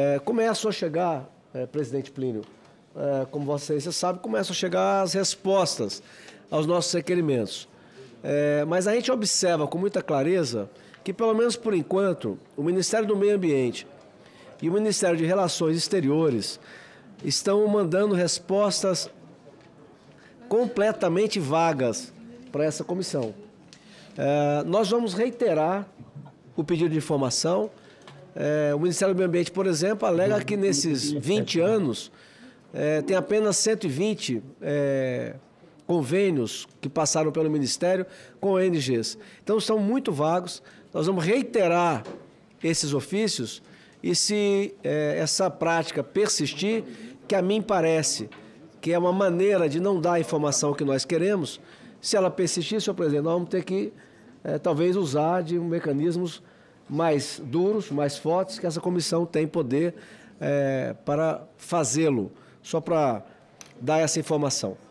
É, começam a chegar, é, presidente Plínio, é, como você, você sabe, começam a chegar as respostas aos nossos requerimentos. É, mas a gente observa com muita clareza que, pelo menos por enquanto, o Ministério do Meio Ambiente e o Ministério de Relações Exteriores estão mandando respostas completamente vagas para essa comissão. É, nós vamos reiterar o pedido de informação é, o Ministério do Meio Ambiente, por exemplo, alega que nesses 20 anos é, tem apenas 120 é, convênios que passaram pelo Ministério com ONGs. Então, são muito vagos. Nós vamos reiterar esses ofícios e se é, essa prática persistir, que a mim parece que é uma maneira de não dar a informação que nós queremos, se ela persistir, senhor presidente, nós vamos ter que é, talvez usar de mecanismos mais duros, mais fortes, que essa comissão tem poder é, para fazê-lo. Só para dar essa informação.